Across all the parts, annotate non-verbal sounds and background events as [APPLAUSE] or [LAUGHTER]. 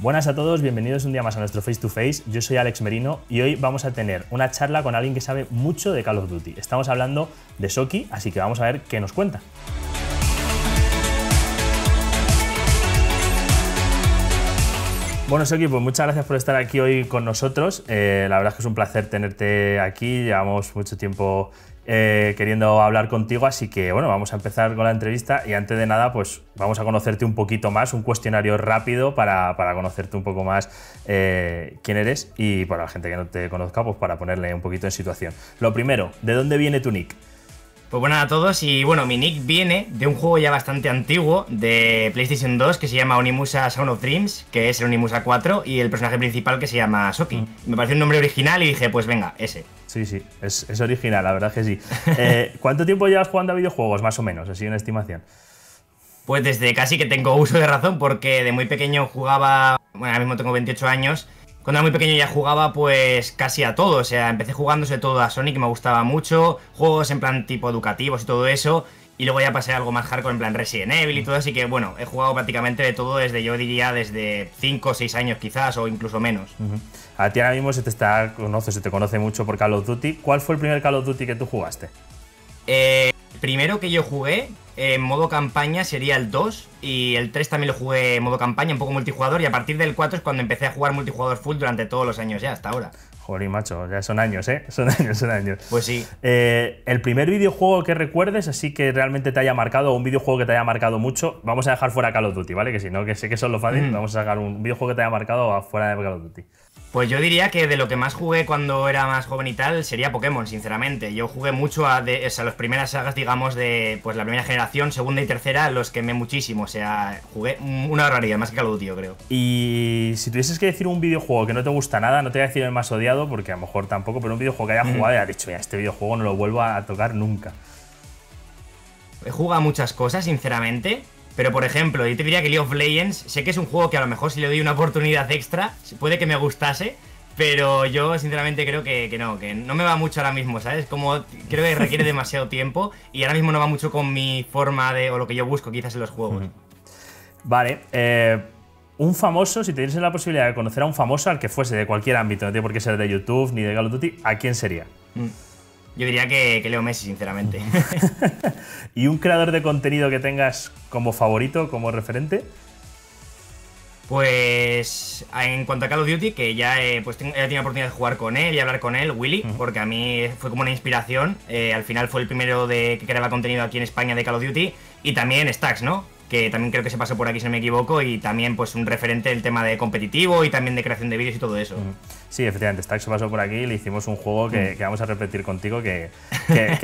Buenas a todos, bienvenidos un día más a nuestro Face to Face. Yo soy Alex Merino y hoy vamos a tener una charla con alguien que sabe mucho de Call of Duty. Estamos hablando de Soki, así que vamos a ver qué nos cuenta. Bueno, Soki, pues muchas gracias por estar aquí hoy con nosotros. Eh, la verdad es que es un placer tenerte aquí. Llevamos mucho tiempo eh, queriendo hablar contigo, así que bueno, vamos a empezar con la entrevista y antes de nada, pues vamos a conocerte un poquito más, un cuestionario rápido para, conocerte un poco más eh, quién eres y para la gente que no te conozca, pues para ponerle un poquito en situación. Lo primero, ¿de dónde viene tu nick? Pues buenas a todos y bueno, mi nick viene de un juego ya bastante antiguo de PlayStation 2 que se llama Onimusa Sound of Dreams, que es el Onimusa 4 y el personaje principal que se llama Soki. Mm. Me pareció un nombre original y dije, pues venga, ese. Sí, sí, es, original, la verdad que sí. [LAUGHS] Eh, ¿Cuánto tiempo llevas jugando a videojuegos, más o menos, así una estimación? Pues desde casi que tengo uso de razón porque de muy pequeño jugaba, bueno, ahora mismo tengo 28 años cuando era muy pequeño ya jugaba pues casi a todo, o sea, empecé jugándose todo a Sonic, me gustaba mucho, juegos en plan tipo educativos y todo eso, y luego ya pasé a algo más hardcore en plan Resident Evil y mm. todo, así que bueno, he jugado prácticamente de todo desde, yo diría, desde 5 o 6 años quizás, o incluso menos. A ti ahora mismo se te está, conoce, se te conoce mucho por Call of Duty. ¿Cuál fue el primer Call of Duty que tú jugaste? Eh, primero que yo jugué eh, en modo campaña sería el 2 y el 3 también lo jugué en modo campaña, un poco multijugador y a partir del 4 es cuando empecé a jugar multijugador full durante todos los años ya, hasta ahora. Joder, macho, ya son años, ¿eh? [LAUGHS] Son años, son años. Pues sí. Eh, el primer videojuego que recuerdes, así que realmente te haya marcado, o un videojuego que te haya marcado mucho, vamos a dejar fuera Call of Duty, ¿vale? Que si no, que sé que son lo fácil, mm. vamos a sacar un videojuego que te haya marcado fuera de Call of Duty. Pues yo diría que de lo que más jugué cuando era más joven y tal sería Pokémon, sinceramente. Yo jugué mucho a, de, las primeras sagas, digamos, de pues la primera generación, segunda y tercera, los quemé muchísimo. O sea, jugué una barbaridad, más que Call tío, creo. Y si tuvieses que decir un videojuego que no te gusta nada, no te voy a decir el más odiado, porque a lo mejor tampoco, pero un videojuego que haya jugado y ha dicho, mira, este videojuego no lo vuelvo a tocar nunca. He jugado muchas cosas, sinceramente. Pero por ejemplo, yo te diría que League of Legends, sé que es un juego que a lo mejor si le doy una oportunidad extra, puede que me gustase, pero yo sinceramente creo que, no, que no me va mucho ahora mismo, ¿sabes? Como creo que requiere [LAUGHS] demasiado tiempo y ahora mismo no va mucho con mi forma de, o lo que yo busco quizás en los juegos. Vale, eh, un famoso, si dieras la posibilidad de conocer a un famoso, al que fuese de cualquier ámbito, no tiene por qué ser de YouTube ni de Call of Duty, ¿a quién sería? Mm. Yo diría que, Leo Messi, sinceramente. [LAUGHS] ¿Y un creador de contenido que tengas como favorito, como referente? Pues en cuanto a Call of Duty, que ya he, eh, pues, tenido la oportunidad de jugar con él y hablar con él, Willy, porque a mí fue como una inspiración. Eh, al final fue el primero de, que creaba contenido aquí en España de Call of Duty. Y también Stacks, ¿no? que también creo que se pasó por aquí si no me equivoco, y también pues un referente del tema de competitivo y también de creación de vídeos y todo eso. Sí, efectivamente, Stack se pasó por aquí, le hicimos un juego que, vamos a repetir contigo, [LAUGHS] que,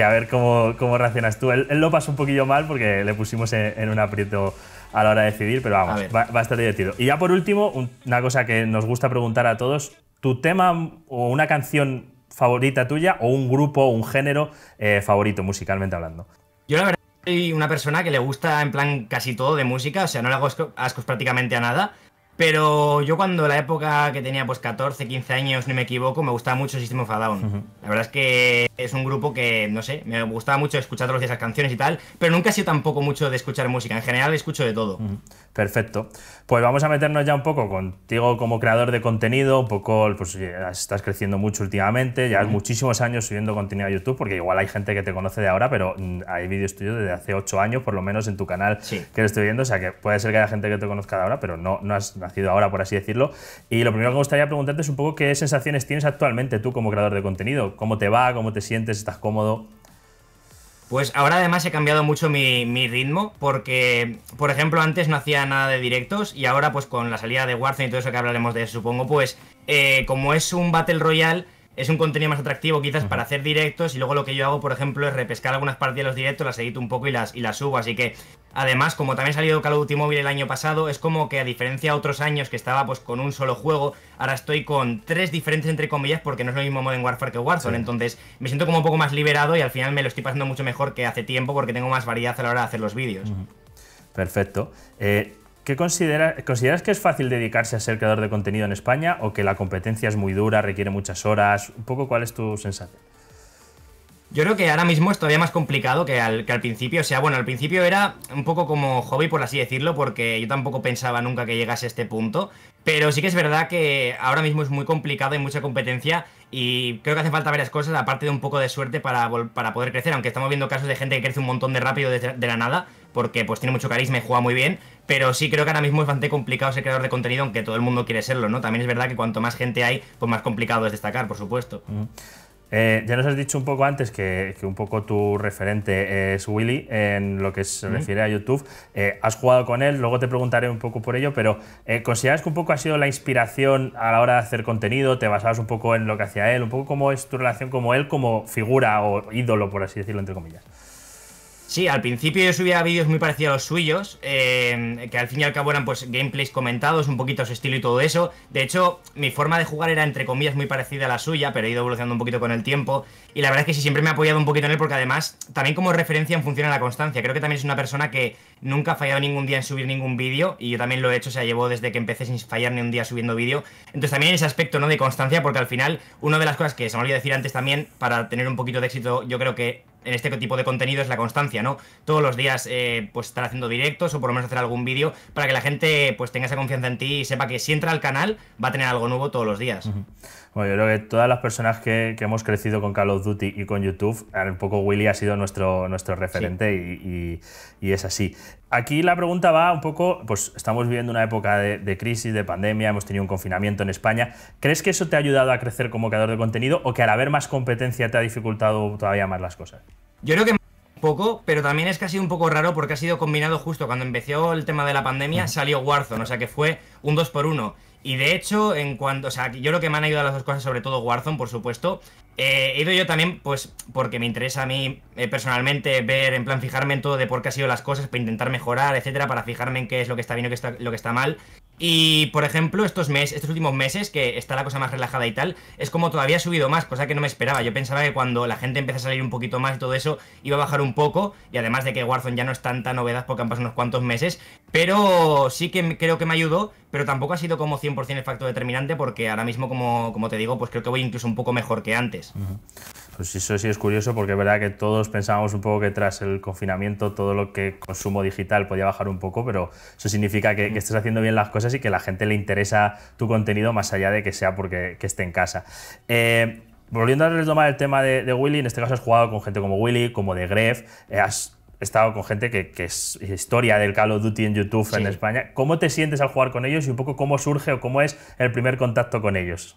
a ver cómo, cómo reaccionas tú. Él, lo pasó un poquillo mal porque le pusimos en, un aprieto a la hora de decidir, pero vamos, va, a estar divertido. Y ya por último, una cosa que nos gusta preguntar a todos, tu tema o una canción favorita tuya o un grupo o un género eh, favorito musicalmente hablando. Yo la verdad soy una persona que le gusta en plan casi todo de música, o sea, no le hago ascos prácticamente a nada, pero yo cuando la época que tenía pues 14, 15 años, ni me equivoco, me gustaba mucho System of a Down. La verdad es que es un grupo que, no sé, me gustaba mucho escuchar todas esas canciones y tal, pero nunca he sido tampoco mucho de escuchar música. En general escucho de todo. Perfecto. Pues vamos a meternos ya un poco contigo como creador de contenido, un poco, pues estás creciendo mucho últimamente, ya muchísimos años subiendo contenido a YouTube, porque igual hay gente que te conoce de ahora, pero mm, hay vídeos tuyos desde hace 8 años, por lo menos en tu canal que lo estoy viendo, o sea que puede ser que haya gente que te conozca de ahora, pero no, no has nacido ahora, por así decirlo. Y lo primero que me gustaría preguntarte es un poco qué sensaciones tienes actualmente tú como creador de contenido. ¿Cómo te va? ¿Cómo te sientes? ¿Estás cómodo? Pues ahora además he cambiado mucho mi, ritmo porque, por ejemplo, antes no hacía nada de directos y ahora pues con la salida de Warzone y todo eso que hablaremos de supongo, pues eh, como es un Battle Royale es un contenido más atractivo quizás para hacer directos y luego lo que yo hago, por ejemplo, es repescar algunas partes de los directos, las edito un poco y las, y las subo. Así que, además, como también ha salido Call of Duty Mobile el año pasado, es como que a diferencia de otros años que estaba pues con un solo juego, ahora estoy con tres diferentes, entre comillas, porque no es lo mismo Modern Warfare que Warzone. Entonces, me siento como un poco más liberado y al final me lo estoy pasando mucho mejor que hace tiempo porque tengo más variedad a la hora de hacer los vídeos. Perfecto. Eh, ¿Qué ¿Consideras que es fácil dedicarse a ser creador de contenido en España o que la competencia es muy dura, requiere muchas horas? Un poco, ¿cuál es tu sensación? Yo creo que ahora mismo es todavía más complicado que al, principio. O sea, bueno, al principio era un poco como hobby, por así decirlo, porque yo tampoco pensaba nunca que llegase a este punto. Pero sí que es verdad que ahora mismo es muy complicado, y mucha competencia y creo que hace falta varias cosas, aparte de un poco de suerte para, para poder crecer, aunque estamos viendo casos de gente que crece un montón de rápido de, la nada, porque pues tiene mucho carisma y juega muy bien, pero sí creo que ahora mismo es bastante complicado ser creador de contenido, aunque todo el mundo quiere serlo, ¿no? También es verdad que cuanto más gente hay, pues más complicado es destacar, por supuesto. Eh, ya nos has dicho un poco antes que, un poco tu referente es Willy en lo que se refiere a YouTube. Eh, has jugado con él, luego te preguntaré un poco por ello, pero eh, ¿consideras que un poco ha sido la inspiración a la hora de hacer contenido? ¿Te basabas un poco en lo que hacía él? ¿Un poco cómo es tu relación con él como figura o ídolo, por así decirlo, entre comillas? Sí, al principio yo subía vídeos muy parecidos a los suyos, eh, que al fin y al cabo eran pues gameplays comentados, un poquito su estilo y todo eso. De hecho, mi forma de jugar era entre comillas muy parecida a la suya, pero he ido evolucionando un poquito con el tiempo. Y la verdad es que sí, siempre me ha apoyado un poquito en él, porque además, también como referencia en función a la constancia. Creo que también es una persona que nunca ha fallado ningún día en subir ningún vídeo, y yo también lo he hecho, o sea, llevo desde que empecé sin fallar ni un día subiendo vídeo. Entonces también ese aspecto, ¿no? De constancia, porque al final, una de las cosas que se me olvidó decir antes también, para tener un poquito de éxito, yo creo que en este tipo de contenido es la constancia, ¿no? Todos los días eh, pues estar haciendo directos o por lo menos hacer algún vídeo para que la gente pues tenga esa confianza en ti y sepa que si entra al canal va a tener algo nuevo todos los días. Bueno, yo creo que todas las personas que, hemos crecido con Call of Duty y con YouTube, un poco Willy ha sido nuestro, nuestro referente y, es así aquí la pregunta va un poco, pues estamos viviendo una época de, crisis, de pandemia, hemos tenido un confinamiento en España. ¿Crees que eso te ha ayudado a crecer como creador de contenido o que al haber más competencia te ha dificultado todavía más las cosas? Yo creo que poco, pero también es que ha sido un poco raro porque ha sido combinado justo cuando empezó el tema de la pandemia, salió Warzone, o sea que fue un 2 por 1 y de hecho, en cuanto, o sea, yo creo que me han ayudado las dos cosas, sobre todo Warzone, por supuesto, eh, he ido yo también, pues, porque me interesa a mí eh, personalmente ver, en plan, fijarme en todo de por qué han sido las cosas, para intentar mejorar, etcétera, para fijarme en qué es lo que está bien y lo que está mal. Y, por ejemplo, estos meses, estos últimos meses, que está la cosa más relajada y tal, es como todavía ha subido más, cosa que no me esperaba. Yo pensaba que cuando la gente empieza a salir un poquito más y todo eso, iba a bajar un poco, y además de que Warzone ya no es tanta novedad porque han pasado unos cuantos meses, pero sí que creo que me ayudó, pero tampoco ha sido como 100% el factor determinante, porque ahora mismo, como te digo, pues creo que voy incluso un poco mejor que antes. Pues eso sí es curioso porque es verdad que todos pensábamos un poco que tras el confinamiento todo lo que consumo digital podía bajar un poco, pero eso significa que, estás haciendo bien las cosas y que a la gente le interesa tu contenido más allá de que sea porque esté en casa. Eh, volviendo a retomar el tema de, Willy, en este caso has jugado con gente como Willy, como de Gref, eh, has estado con gente que, es historia del Call of Duty en YouTube en España. ¿Cómo te sientes al jugar con ellos y un poco cómo surge o cómo es el primer contacto con ellos?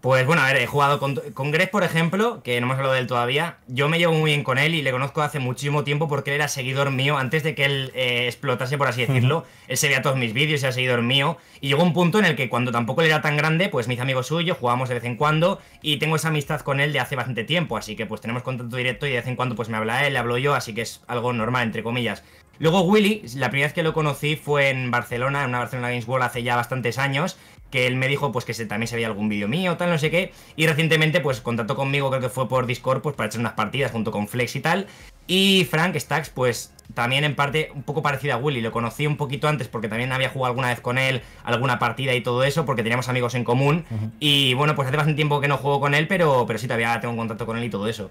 Pues bueno, a ver, he jugado con, Greg, por ejemplo, que no hemos hablado de él todavía. Yo me llevo muy bien con él y le conozco hace muchísimo tiempo porque él era seguidor mío. Antes de que él eh, explotase, por así decirlo, él se veía todos mis vídeos y era seguidor mío. Y llegó un punto en el que cuando tampoco él era tan grande, pues me amigos amigo suyo, jugábamos de vez en cuando y tengo esa amistad con él de hace bastante tiempo. Así que pues tenemos contacto directo y de vez en cuando pues me habla él, le hablo yo, así que es algo normal, entre comillas. Luego Willy, la primera vez que lo conocí fue en Barcelona, en una Barcelona Games World hace ya bastantes años, que él me dijo pues que también se veía algún vídeo mío, tal, no sé qué. Y recientemente pues contactó conmigo, creo que fue por Discord, pues para echar unas partidas junto con Flex y tal. Y Frank Stacks, pues también en parte un poco parecido a Willy, lo conocí un poquito antes porque también había jugado alguna vez con él, alguna partida y todo eso, porque teníamos amigos en común. Y bueno, pues hace bastante tiempo que no juego con él, pero, pero sí todavía tengo contacto con él y todo eso.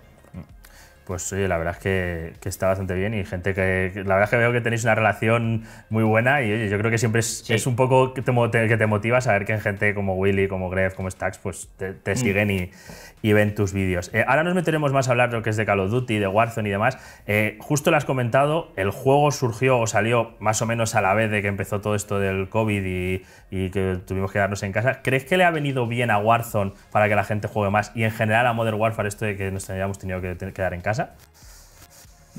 Pues oye, la verdad es que, está bastante bien y gente que, La verdad es que veo que tenéis una relación muy buena y yo creo que siempre es, un poco que te, motiva saber que gente como Willy, como Gref, como Stax, pues te, mm. siguen y, ven tus vídeos. Eh, ahora nos meteremos más a hablar de lo que es de Call of Duty, de Warzone y demás. Eh, justo lo has comentado, el juego surgió o salió más o menos a la vez de que empezó todo esto del COVID y, y que tuvimos que quedarnos en casa. ¿Crees que le ha venido bien a Warzone para que la gente juegue más y en general a Modern Warfare esto de que nos hayamos tenido que quedar en casa?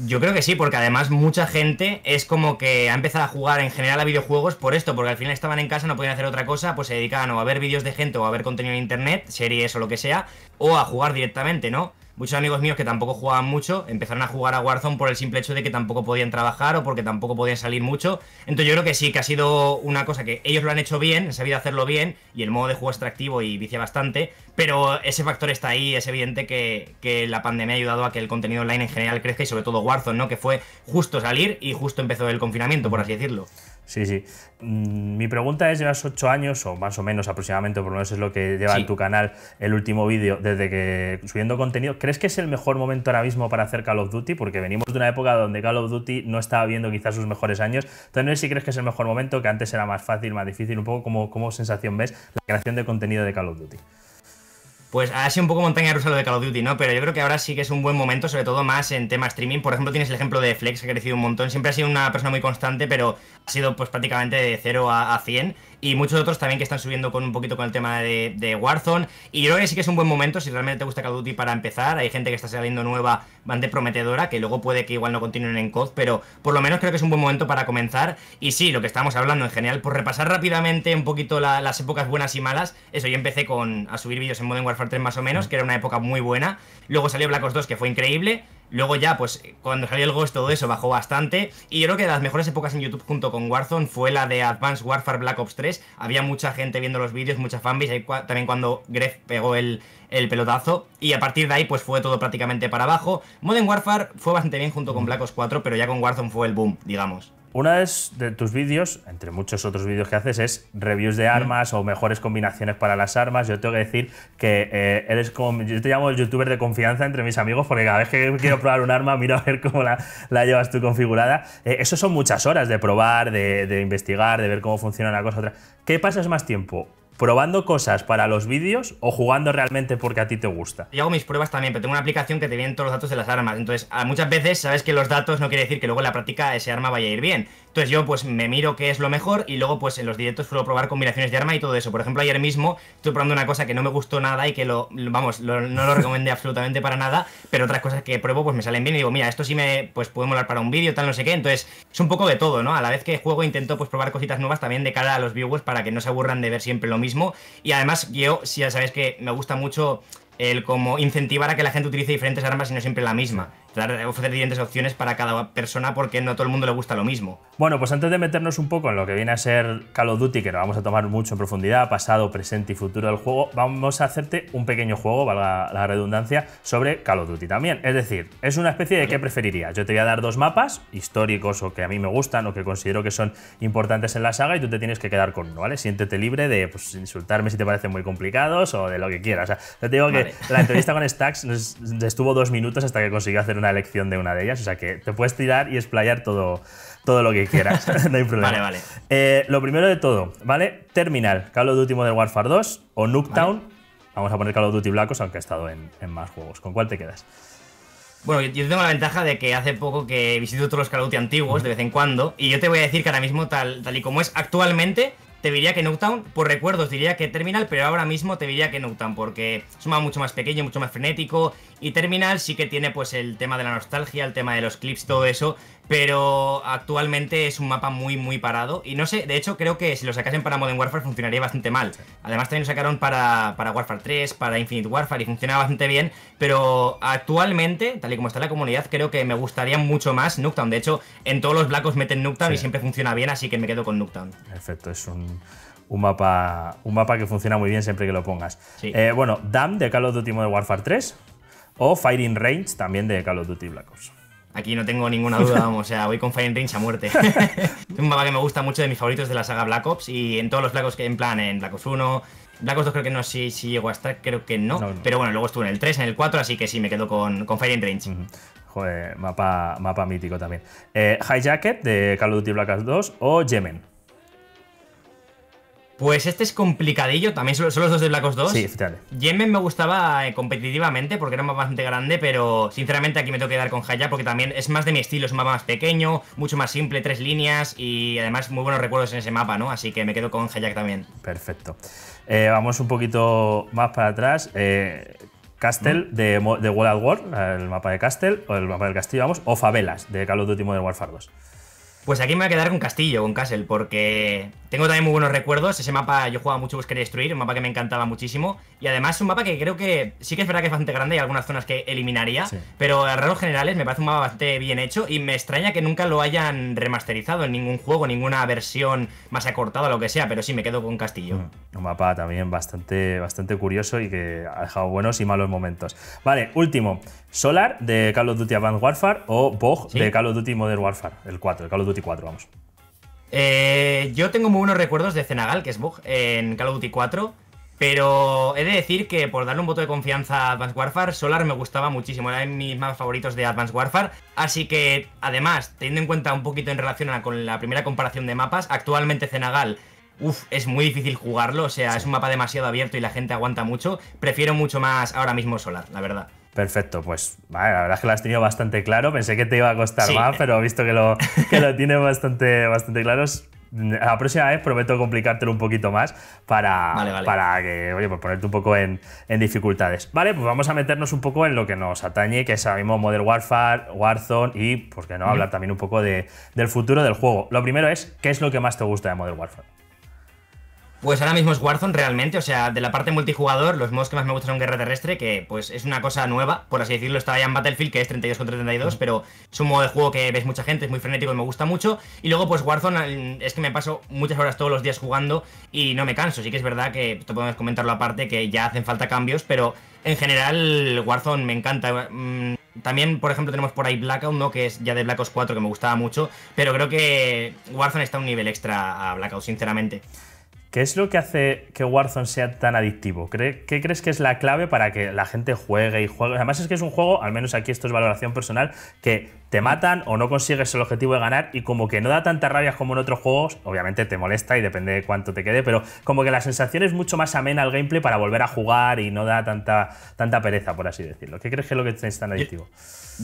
Yo creo que sí, porque además mucha gente es como que ha empezado a jugar en general a videojuegos por esto, porque al final estaban en casa, no podían hacer otra cosa, pues se dedicaban o a ver vídeos de gente o a ver contenido en internet, series o lo que sea, o a jugar directamente, ¿no? muchos amigos míos que tampoco jugaban mucho empezaron a jugar a Warzone por el simple hecho de que tampoco podían trabajar o porque tampoco podían salir mucho. Entonces yo creo que sí, que ha sido una cosa que ellos lo han hecho bien, han sabido hacerlo bien y el modo de juego es atractivo y vicia bastante, pero ese factor está ahí, es evidente que, que la pandemia ha ayudado a que el contenido online en general crezca y sobre todo Warzone, ¿no? Que fue justo salir y justo empezó el confinamiento, por así decirlo. Sí, sí. Mm, mi pregunta es, llevas ocho años, o más o menos aproximadamente, por lo menos es lo que lleva en tu canal el último vídeo, desde que subiendo contenido, ¿crees que es el mejor momento ahora mismo para hacer Call of Duty? Porque venimos de una época donde Call of Duty no estaba viendo quizás sus mejores años. Entonces, no sé si crees que es el mejor momento, que antes era más fácil, más difícil, un poco como, como sensación ves la creación de contenido de Call of Duty pues ha sido un poco montaña rusa lo de Call of Duty, ¿no? Pero yo creo que ahora sí que es un buen momento, sobre todo más en tema streaming. Por ejemplo, tienes el ejemplo de Flex, que ha crecido un montón. Siempre ha sido una persona muy constante, pero ha sido pues prácticamente de 0 a, a 100 y muchos otros también que están subiendo con un poquito con el tema de, Warzone. Y yo creo que sí que es un buen momento si realmente te gusta Call of Duty para empezar. Hay gente que está saliendo nueva, bastante prometedora, que luego puede que igual no continúen en COD, pero por lo menos creo que es un buen momento para comenzar. Y sí, lo que estábamos hablando en general, por repasar rápidamente un poquito las épocas buenas y malas. Eso, yo empecé con, a subir vídeos en Modern Warfare 3 más o menos, mm. que era una época muy buena. Luego salió Black Ops 2, que fue increíble. Luego ya, pues cuando salió el Ghost todo eso bajó bastante. Y yo creo que de las mejores épocas en YouTube junto con Warzone fue la de Advanced Warfare Black Ops 3. Había mucha gente viendo los vídeos, mucha fanbase. También cuando Gref pegó el, el pelotazo. Y a partir de ahí pues fue todo prácticamente para abajo. Modern Warfare fue bastante bien junto con Black Ops 4, pero ya con Warzone fue el boom, digamos. Uno de tus vídeos, entre muchos otros vídeos que haces, es reviews de armas o mejores combinaciones para las armas. Yo tengo que decir que eh, eres como. Yo te llamo el youtuber de confianza entre mis amigos porque cada vez que quiero [LAUGHS] probar un arma, miro a ver cómo la, llevas tú configurada. Eh, eso son muchas horas de probar, de, investigar, de ver cómo funciona una cosa otra. ¿Qué pasas más tiempo? probando cosas para los vídeos o jugando realmente porque a ti te gusta? Yo hago mis pruebas también, pero tengo una aplicación que te viene todos los datos de las armas. Entonces, muchas veces sabes que los datos no quiere decir que luego en la práctica ese arma vaya a ir bien. Entonces yo pues me miro qué es lo mejor y luego pues en los directos suelo probar combinaciones de arma y todo eso. Por ejemplo, ayer mismo estoy probando una cosa que no me gustó nada y que lo, vamos, no lo recomendé [LAUGHS] absolutamente para nada, pero otras cosas que pruebo pues me salen bien y digo, mira, esto sí me pues puede molar para un vídeo, tal, no sé qué. Entonces es un poco de todo, ¿no? A la vez que juego intento pues probar cositas nuevas también de cara a los viewers para que no se aburran de ver siempre lo mismo. Y además yo, si ya sabéis que me gusta mucho el como incentivar a que la gente utilice diferentes armas y no siempre la misma ofrecer diferentes opciones para cada persona porque no a todo el mundo le gusta lo mismo. Bueno, pues antes de meternos un poco en lo que viene a ser Call of Duty, que lo vamos a tomar mucho en profundidad, pasado, presente y futuro del juego, vamos a hacerte un pequeño juego, valga la redundancia, sobre Call of Duty también. Es decir, es una especie de qué preferirías. Yo te voy a dar dos mapas históricos o que a mí me gustan o que considero que son importantes en la saga y tú te tienes que quedar con uno, ¿vale? Siéntete libre de pues, insultarme si te parecen muy complicados o de lo que quieras. O sea, te digo que la entrevista con Stacks estuvo dos minutos hasta que consiguió hacer una elección de una de ellas. O sea que te puedes tirar y explayar todo, todo lo que quieras. [LAUGHS] no hay problema. Vale, vale. Eh, lo primero de todo, ¿vale? Terminal, Call of Duty Modern Warfare 2 o Nuketown. Vamos a poner Call of Duty Black aunque ha estado en, más juegos. ¿Con cuál te quedas? Bueno, yo tengo la ventaja de que hace poco que visito todos los Call of Duty antiguos de vez en cuando, y yo te voy a decir que ahora mismo, tal, tal y como es actualmente, te diría que Newtown por recuerdos diría que Terminal, pero ahora mismo te diría que Newtown porque es un mucho más pequeño, mucho más frenético, y Terminal sí que tiene pues el tema de la nostalgia, el tema de los clips, todo eso, pero actualmente es un mapa muy, muy parado. Y no sé, de hecho, creo que si lo sacasen para Modern Warfare funcionaría bastante mal. Además, también lo sacaron para, para Warfare 3, para Infinite Warfare y funcionaba bastante bien. Pero actualmente, tal y como está la comunidad, creo que me gustaría mucho más Nuketown. De hecho, en todos los blancos meten Nuketown y siempre funciona bien, así que me quedo con Nuketown. Perfecto, es un mapa, un mapa que funciona muy bien siempre que lo pongas. Eh, bueno, Dam de Call of Duty Modern Warfare 3 o Fighting Range también de Call of Duty Black Ops. Aquí no tengo ninguna duda, [LAUGHS] vamos, o sea, voy con Fire Range a muerte. [LAUGHS] es un mapa que me gusta mucho, de mis favoritos de la saga Black Ops y en todos los Black Ops, en plan, en Black Ops 1, Black Ops 2 creo que no, si, si llegó a creo que no, pero bueno, luego estuve en el 3, en el 4, así que sí, me quedo con, con Fire Range. Joder, mapa, mapa mítico también. Eh, Hijacket de Call of Duty Black Ops 2 o Yemen. Pues este es complicadillo, también son, los dos de Black Ops 2. Sí, Yemen me gustaba eh, competitivamente porque era un mapa bastante grande, pero sinceramente aquí me tengo que dar con Hayak porque también es más de mi estilo, es un mapa más pequeño, mucho más simple, tres líneas y además muy buenos recuerdos en ese mapa, ¿no? Así que me quedo con Hayak también. Perfecto. Eh, vamos un poquito más para atrás. Eh, Castle de, de World at War, el mapa de Castle, o el mapa del castillo, vamos, o Favelas de Call of Duty Modern Warfare 2. Pues aquí me voy a quedar con Castillo, con Castle, porque tengo también muy buenos recuerdos. Ese mapa yo jugaba mucho Buscar Destruir, un mapa que me encantaba muchísimo. Y además es un mapa que creo que sí que es verdad que es bastante grande y algunas zonas que eliminaría. Pero a rasgos generales me parece un mapa bastante bien hecho y me extraña que nunca lo hayan remasterizado en ningún juego, ninguna versión más acortada o lo que sea. Pero sí, me quedo con Castillo. Mm, un mapa también bastante, bastante curioso y que ha dejado buenos y malos momentos. Vale, último. Solar de Call of Duty Advanced Warfare o Bog de Call of Duty Modern Warfare, el 4, el Call of Duty 4, vamos. Eh, yo tengo muy buenos recuerdos de Cenagal, que es Bug, en Call of Duty 4. Pero he de decir que por darle un voto de confianza a Advanced Warfare, Solar me gustaba muchísimo, era de mis más favoritos de Advanced Warfare. Así que, además, teniendo en cuenta un poquito en relación con la primera comparación de mapas, actualmente Cenagal, uff, es muy difícil jugarlo, o sea, es un mapa demasiado abierto y la gente aguanta mucho. Prefiero mucho más ahora mismo Solar, la verdad. Perfecto, pues la verdad es que lo has tenido bastante claro. Pensé que te iba a costar más, pero visto que lo, que tienes bastante, bastante claro. La próxima vez prometo complicártelo un poquito más para, para que, pues ponerte un poco en, en, dificultades. Vale, pues vamos a meternos un poco en lo que nos atañe, que es ahora mismo model Warfare, Warzone y, pues que no, hablar también un poco de, del futuro del juego. Lo primero es, ¿qué es lo que más te gusta de model Warfare? Pues ahora mismo es Warzone realmente, o sea, de la parte multijugador, los modos que más me gustan son Guerra Terrestre, que pues es una cosa nueva, por así decirlo, estaba ya en Battlefield, que es 32 contra 32, pero es un modo de juego que ves mucha gente, es muy frenético y me gusta mucho. Y luego pues Warzone es que me paso muchas horas todos los días jugando y no me canso, sí que es verdad que te podemos comentarlo aparte, que ya hacen falta cambios, pero en general Warzone me encanta. Mm, también, por ejemplo, tenemos por ahí Blackout, ¿no? Que es ya de Black Ops 4, que me gustaba mucho, pero creo que Warzone está a un nivel extra a Blackout, sinceramente. ¿Qué es lo que hace que Warzone sea tan adictivo? ¿Qué, crees que es la clave para que la gente juegue y juegue? Además es que es un juego, al menos aquí esto es valoración personal, que te matan o no consigues el objetivo de ganar y como que no da tantas rabias como en otros juegos, obviamente te molesta y depende de cuánto te quede, pero como que la sensación es mucho más amena al gameplay para volver a jugar y no da tanta, tanta pereza, por así decirlo. ¿Qué crees que es lo que es tan adictivo?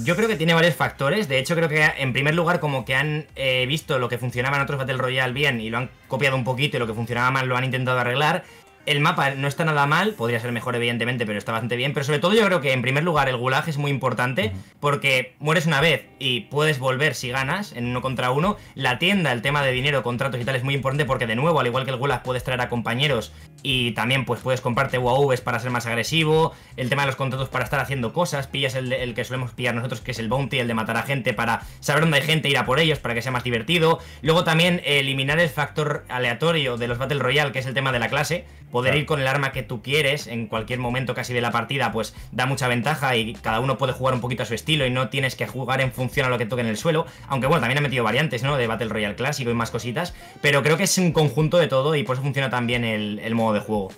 Yo, creo que tiene varios factores, de hecho creo que en primer lugar como que han eh, visto lo que funcionaba en otros Battle Royale bien y lo han copiado un poquito y lo que funcionaba mal lo han intentado arreglar el mapa no está nada mal, podría ser mejor evidentemente, pero está bastante bien. Pero sobre todo yo creo que en primer lugar el gulag es muy importante porque mueres una vez y puedes volver si ganas en uno contra uno. La tienda, el tema de dinero, contratos y tal es muy importante porque de nuevo, al igual que el gulag, puedes traer a compañeros y también pues puedes comprarte UAVs para ser más agresivo. El tema de los contratos para estar haciendo cosas. Pillas el, que solemos pillar nosotros que es el bounty, el de matar a gente para saber dónde hay gente, ir a por ellos para que sea más divertido. Luego también eliminar el factor aleatorio de los Battle Royale que es el tema de la clase poder ir con el arma que tú quieres en cualquier momento casi de la partida, pues da mucha ventaja y cada uno puede jugar un poquito a su estilo y no tienes que jugar en función a lo que toque en el suelo. Aunque bueno, también ha metido variantes, ¿no? De Battle Royale clásico y más cositas, pero creo que es un conjunto de todo y por eso funciona también el, modo de juego.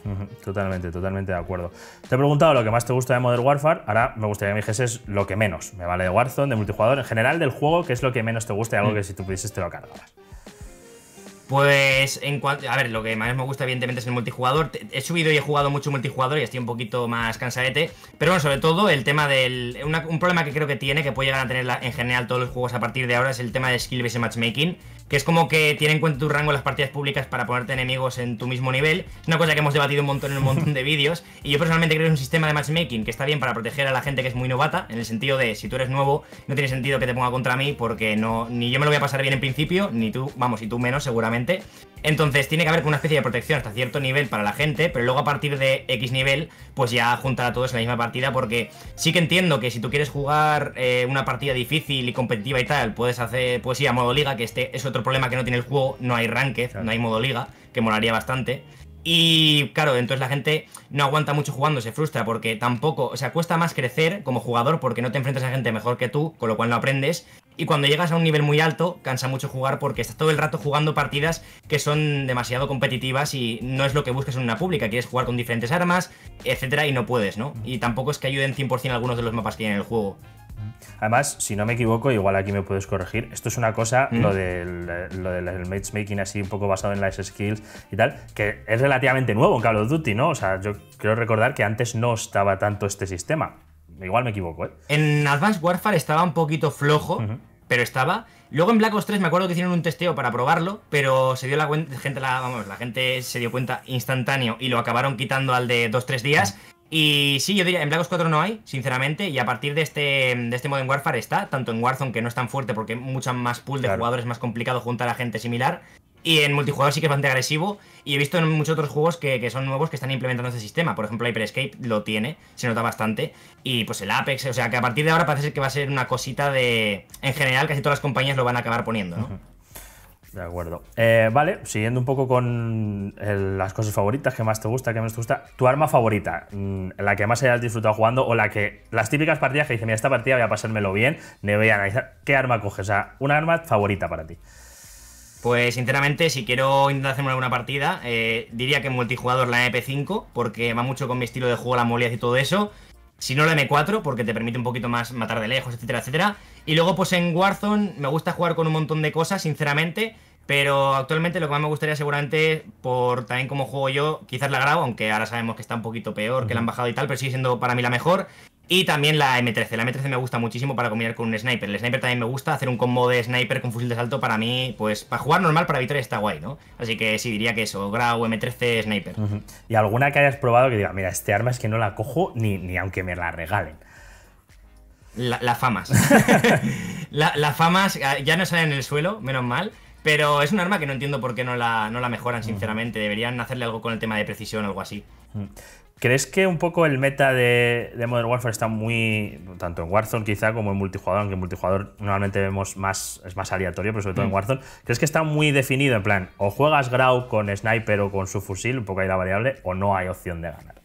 Totalmente, totalmente de acuerdo. Te he preguntado lo que más te gusta de Modern Warfare, ahora me gustaría que me dijese lo que menos. Me vale de Warzone, de multijugador, en general del juego, ¿qué es lo que menos te gusta y algo mm. que si tú pudieses te lo cargabas? Pues en A ver, lo que más me gusta, evidentemente, es el multijugador. He subido y he jugado mucho multijugador y estoy un poquito más cansadete. Pero bueno, sobre todo el tema del. un problema que creo que tiene, que puede llegar a tener en general todos los juegos a partir de ahora, es el tema de skill-based matchmaking que es como que tiene en cuenta tu rango en las partidas públicas para ponerte enemigos en tu mismo nivel. una cosa que hemos debatido un montón en un montón de vídeos. Y yo personalmente creo que es un sistema de matchmaking que está bien para proteger a la gente que es muy novata, en el sentido de si tú eres nuevo, no tiene sentido que te ponga contra mí porque no, ni yo me lo voy a pasar bien en principio, ni tú, vamos, y tú menos seguramente. Entonces tiene que haber una especie de protección hasta cierto nivel para la gente, pero luego a partir de X nivel, pues ya juntar a todos en la misma partida, porque sí que entiendo que si tú quieres jugar eh, una partida difícil y competitiva y tal, puedes hacer, pues sí a modo liga, que esté eso problema que no tiene el juego, no hay ranked, no hay modo liga, que molaría bastante. Y claro, entonces la gente no aguanta mucho jugando, se frustra porque tampoco, o sea, cuesta más crecer como jugador porque no te enfrentas a gente mejor que tú, con lo cual no aprendes. Y cuando llegas a un nivel muy alto, cansa mucho jugar porque estás todo el rato jugando partidas que son demasiado competitivas y no es lo que buscas en una pública. Quieres jugar con diferentes armas, etcétera, y no puedes, ¿no? Y tampoco es que ayuden 100% algunos de los mapas que hay en el juego. Además, si no me equivoco, igual aquí me puedes corregir, esto es una cosa, mm. lo, del, lo matchmaking así un poco basado en las skills y tal, que es relativamente nuevo en Call of Duty, ¿no? O sea, yo quiero recordar que antes no estaba tanto este sistema. Igual me equivoco, ¿eh? En Advanced Warfare estaba un poquito flojo, pero estaba. Luego en Black Ops 3 me acuerdo que hicieron un testeo para probarlo, pero se dio la gente, la, vamos, la gente se dio cuenta instantáneo y lo acabaron quitando al de 2-3 días. Mm. Y sí, yo diría, en Black Ops 4 no hay, sinceramente, y a partir de este, de este Modern Warfare está, tanto en Warzone, que no es tan fuerte porque mucha más pool de jugadores, es más complicado juntar a gente similar, y en multijugador sí que es bastante agresivo, y he visto en muchos otros juegos que, son nuevos que están implementando este sistema, por ejemplo Hyper Escape lo tiene, se nota bastante, y pues el Apex, o sea que a partir de ahora parece que va a ser una cosita de, en general, casi todas las compañías lo van a acabar poniendo, ¿no? De acuerdo. Eh, vale, siguiendo un poco con eh, las cosas favoritas, que más te gusta, que menos te gusta. Tu arma favorita, mm, la que más hayas disfrutado jugando o la que. Las típicas partidas que dicen mira, esta partida voy a pasármelo bien, me voy a analizar. ¿Qué arma coges? O sea, una arma favorita para ti. Pues sinceramente, si quiero intentar hacerme alguna partida, eh, diría que en multijugador la MP5, e porque va mucho con mi estilo de juego, la movilidad y todo eso. Si no, la M4, porque te permite un poquito más matar de lejos, etcétera, etcétera. Y luego, pues en Warzone me gusta jugar con un montón de cosas, sinceramente. Pero actualmente lo que más me gustaría seguramente, por también como juego yo, quizás la grabo, aunque ahora sabemos que está un poquito peor, que la han bajado y tal, pero sigue siendo para mí la mejor. Y también la M13. La M13 me gusta muchísimo para combinar con un sniper. El sniper también me gusta. Hacer un combo de sniper con fusil de salto para mí, pues para jugar normal, para victoria está guay, ¿no? Así que sí diría que eso, Grau, M13, sniper. ¿Y alguna que hayas probado que diga, mira, este arma es que no la cojo ni, aunque me la regalen? Las famas. [LAUGHS] [LAUGHS] Las la famas ah, ya no sale en el suelo, menos mal. Pero es un arma que no entiendo por qué no la, no la mejoran, sinceramente. Deberían hacerle algo con el tema de precisión o algo así. Mm. ¿Crees que un poco el meta de, de, Modern Warfare está muy. tanto en Warzone quizá como en multijugador, aunque en multijugador normalmente vemos más. es más aleatorio, pero sobre todo en mm. Warzone. ¿Crees que está muy definido en plan, o juegas Grau con sniper o con su fusil, un poco ahí la variable, o no hay opción de ganar?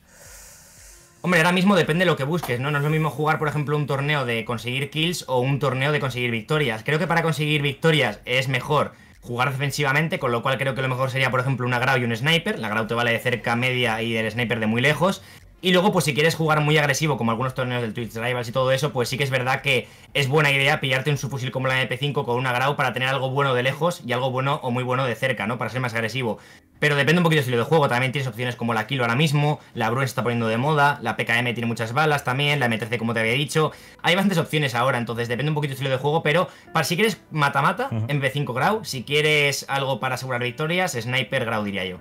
Hombre, ahora mismo depende de lo que busques, ¿no? No es lo mismo jugar, por ejemplo, un torneo de conseguir kills o un torneo de conseguir victorias. Creo que para conseguir victorias es mejor jugar defensivamente, con lo cual creo que lo mejor sería, por ejemplo, una Grau y un Sniper. La Grau te vale de cerca, media y el Sniper de muy lejos. Y luego, pues si quieres jugar muy agresivo, como algunos torneos del Twitch Rivals y todo eso, pues sí que es verdad que es buena idea pillarte un subfusil como la MP5 con una Grau para tener algo bueno de lejos y algo bueno o muy bueno de cerca, ¿no? Para ser más agresivo. Pero depende un poquito del estilo de juego. También tienes opciones como la Kilo ahora mismo, la Bruin está poniendo de moda, la PKM tiene muchas balas también, la M13 como te había dicho. Hay bastantes opciones ahora, entonces depende un poquito de estilo de juego, pero para si quieres mata-mata, MP5 Grau, si quieres algo para asegurar victorias, Sniper Grau diría yo.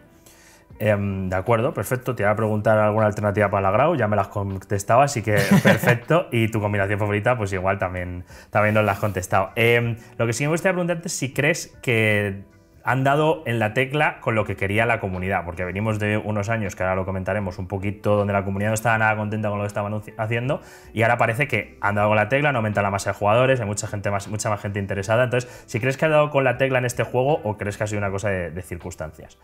Em, de acuerdo, perfecto. Te iba a preguntar alguna alternativa para la Grau, ya me las contestaba, así que [LAUGHS] perfecto. y tu combinación favorita, pues igual también, también nos la has contestado. Em, lo que sí me gustaría preguntarte es si crees que han dado en la tecla con lo que quería la comunidad, porque venimos de unos años, que ahora lo comentaremos un poquito, donde la comunidad no estaba nada contenta con lo que estaban haciendo, y ahora parece que han dado con la tecla, no aumenta la masa de jugadores, hay mucha, gente más, mucha más gente interesada. Entonces, si crees que ha dado con la tecla en este juego o crees que ha sido una cosa de circunstancias.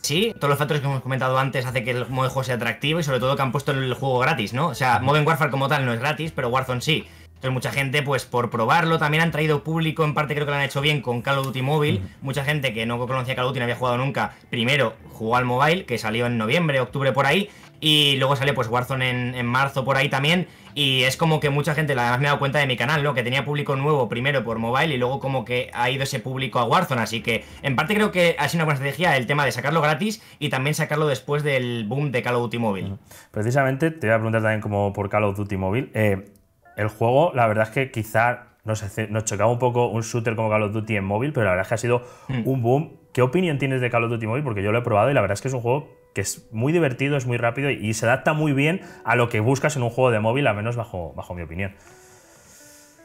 Sí, todos los factores que hemos comentado antes hace que el modo de juego sea atractivo y sobre todo que han puesto el juego gratis, ¿no? O sea, Modern Warfare como tal no es gratis, pero Warzone sí. Entonces mucha gente, pues por probarlo, también han traído público, en parte creo que lo han hecho bien con Call of Duty Mobile. Mucha gente que no conocía Call of Duty, no había jugado nunca, primero jugó al mobile, que salió en noviembre, octubre por ahí, y luego sale pues Warzone en, marzo por ahí también. Y es como que mucha gente, además me he dado cuenta de mi canal, ¿no? Que tenía público nuevo primero por mobile y luego como que ha ido ese público a Warzone. Así que en parte creo que ha sido una buena estrategia el tema de sacarlo gratis y también sacarlo después del boom de Call of Duty móvil. Precisamente te voy a preguntar también como por Call of Duty móvil, eh, el juego, la verdad es que quizá nos, chocaba un poco un shooter como Call of Duty en móvil, pero la verdad es que ha sido mm. un boom. ¿Qué opinión tienes de Call of Duty Mobile? Porque yo lo he probado y la verdad es que es un juego que es muy divertido, es muy rápido y se adapta muy bien a lo que buscas en un juego de móvil, al menos bajo, bajo mi opinión.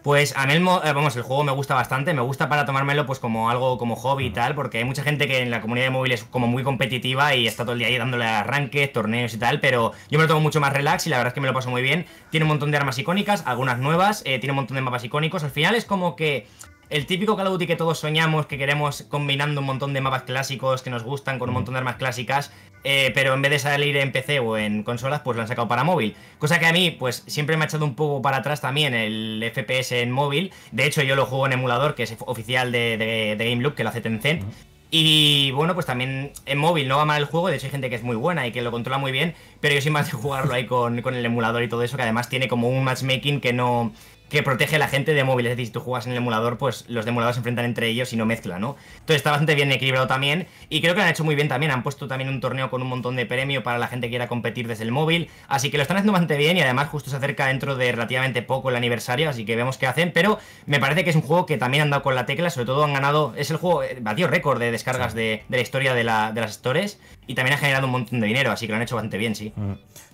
Pues a mí el, eh, vamos, el juego me gusta bastante, me gusta para tomármelo pues como algo como hobby y tal, porque hay mucha gente que en la comunidad de móvil es como muy competitiva y está todo el día ahí dándole arranques, torneos y tal, pero yo me lo tomo mucho más relax y la verdad es que me lo paso muy bien. Tiene un montón de armas icónicas, algunas nuevas, eh, tiene un montón de mapas icónicos, al final es como que el típico Call of Duty que todos soñamos, que queremos combinando un montón de mapas clásicos que nos gustan con un montón de armas clásicas, eh, pero en vez de salir en PC o en consolas, pues lo han sacado para móvil. Cosa que a mí, pues siempre me ha echado un poco para atrás también el FPS en móvil. De hecho, yo lo juego en emulador, que es oficial de, Game de que lo hace Tencent. Y bueno, pues también en móvil no va mal el juego, de hecho hay gente que es muy buena y que lo controla muy bien, pero yo sin más de jugarlo ahí con el emulador y todo eso, que además tiene como un matchmaking que no, que protege a la gente de móviles. Es decir, si tú juegas en el emulador, pues los emuladores se enfrentan entre ellos y no mezclan, ¿no? Entonces está bastante bien equilibrado también. Y creo que lo han hecho muy bien también. Han puesto también un torneo con un montón de premio para la gente que quiera competir desde el móvil. Así que lo están haciendo bastante bien y además justo se acerca dentro de relativamente poco el aniversario, así que vemos qué hacen. Pero me parece que es un juego que también han dado con la tecla, sobre todo han ganado. Es el juego, eh, batió récord de descargas de, la historia de, las stores y también ha generado un montón de dinero, así que lo han hecho bastante bien, sí.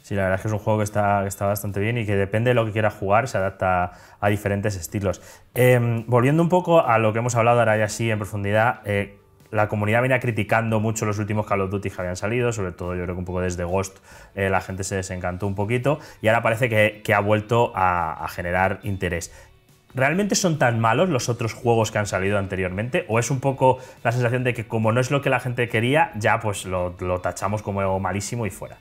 Sí, la verdad es que es un juego que está, bastante bien y que depende de lo que quieras jugar, se adapta a diferentes estilos. Em, volviendo un poco a lo que hemos hablado ahora ya así en profundidad, eh, la comunidad venía criticando mucho los últimos Call of Duty que habían salido, sobre todo yo creo que un poco desde Ghost eh, la gente se desencantó un poquito y ahora parece que, ha vuelto a, generar interés. ¿Realmente son tan malos los otros juegos que han salido anteriormente? ¿O es un poco la sensación de que como no es lo que la gente quería, ya pues lo, lo tachamos como malísimo y fuera?